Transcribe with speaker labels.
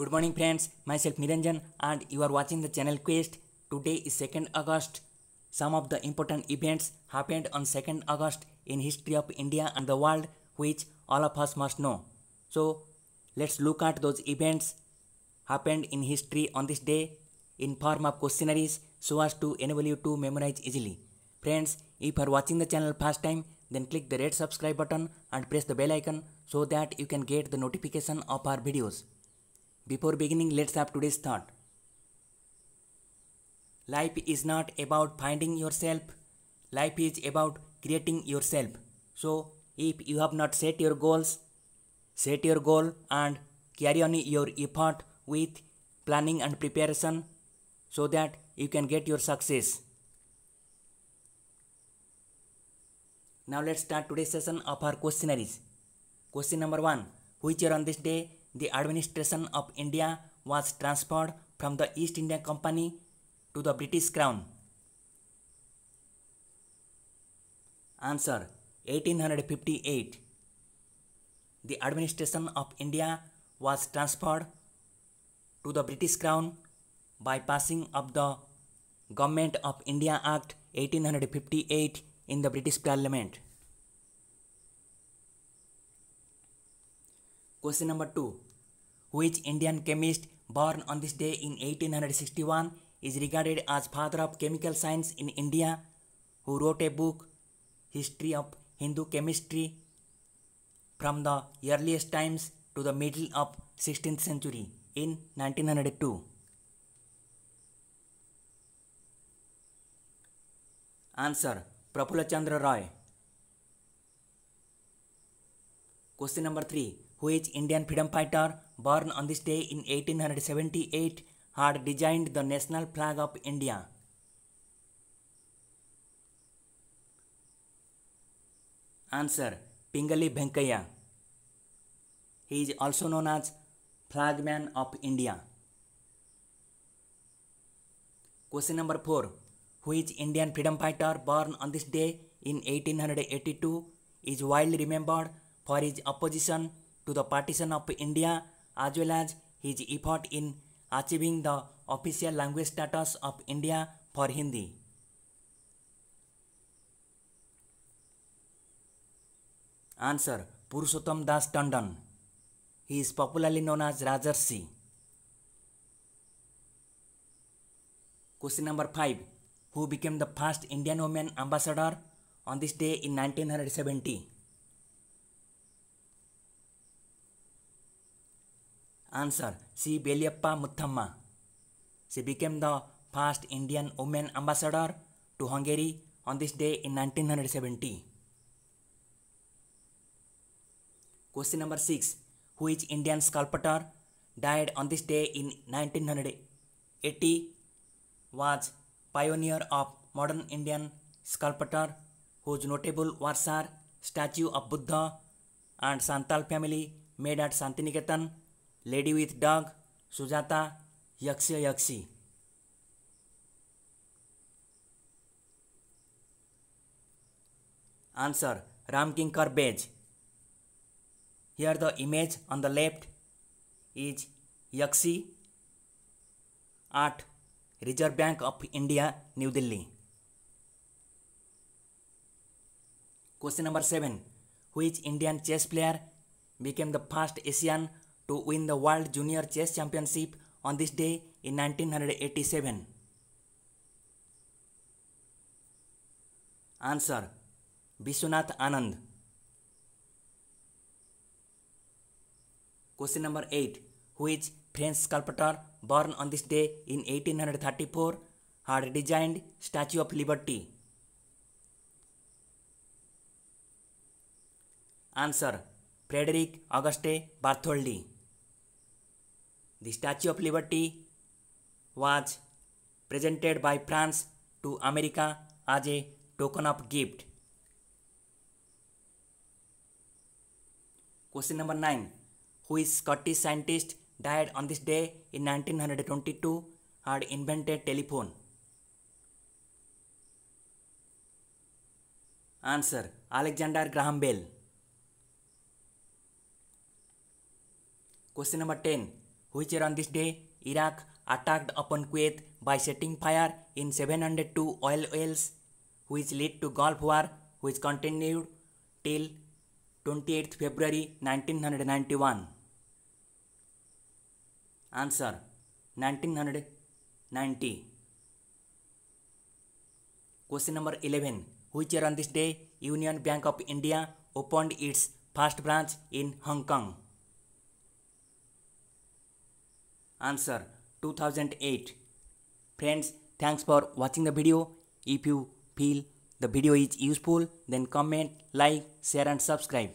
Speaker 1: Good morning friends, myself Miranjan, and you are watching the channel Quest. Today is 2nd August. Some of the important events happened on 2nd August in history of India and the world which all of us must know. So let's look at those events happened in history on this day in form of questionnaires so as to enable you to memorize easily. Friends, if you are watching the channel first time, then click the red subscribe button and press the bell icon so that you can get the notification of our videos. Before beginning, let's have today's thought. Life is not about finding yourself, life is about creating yourself. So, if you have not set your goals, set your goal and carry on your effort with planning and preparation so that you can get your success. Now, let's start today's session of our questionnaires. Question number one Which year on this day the administration of India was transferred from the East India Company to the British Crown. Answer 1858. The administration of India was transferred to the British Crown by passing of the Government of India Act 1858 in the British Parliament. Question number 2. which Indian chemist born on this day in 1861 is regarded as father of chemical science in India, who wrote a book, History of Hindu Chemistry, from the earliest times to the middle of 16th century in 1902. Answer Prafulla Chandra Roy. Question number 3. which Indian freedom fighter born on this day in 1878 had designed the national flag of India. Answer Pingali Venkaya. He is also known as flagman of India. Question number 4. Which Indian freedom fighter born on this day in 1882 is widely remembered for his opposition to the partition of India as well as his effort in achieving the official language status of India for Hindi. Answer Purushottam Das Tandon. He is popularly known as Rajarshi. Question number 5. Who became the first Indian woman ambassador on this day in 1970? Answer C. Beliappa Muthamma. She became the first Indian woman ambassador to Hungary on this day in 1970. Question number 6. Which Indian sculptor died on this day in 1980 was pioneer of modern Indian sculptor whose notable works are statue of Buddha and Santal family made at Santiniketan lady with dog Sujata yaksha yakshi answer Ram Kinkar Baij here the image on the left is yakshi at Reserve Bank of India New Delhi question number seven who Indian chess player became the first Asian to win the World Junior Chess Championship on this day in 1987? Answer Vishwanath Anand. Question number 8. Who is French sculptor born on this day in 1834 had designed Statue of Liberty? Answer Frederic Auguste Bartholdi The Statue of Liberty was presented by France to America as a token of gift. Question number 9. Who is Scottish scientist died on this day in 1922 had invented telephone? Answer Alexander Graham Bell. Question number 10. which on this day Iraq attacked upon Kuwait by setting fire in 702 oil wells, which led to Gulf War, which continued till 28 February 1991. Answer 1990. Question number 11. Which year on this day Union Bank of India opened its first branch in Hong Kong? Answer 2008. Friends, thanks for watching the video. If you feel the video is useful, then comment, like, share and subscribe.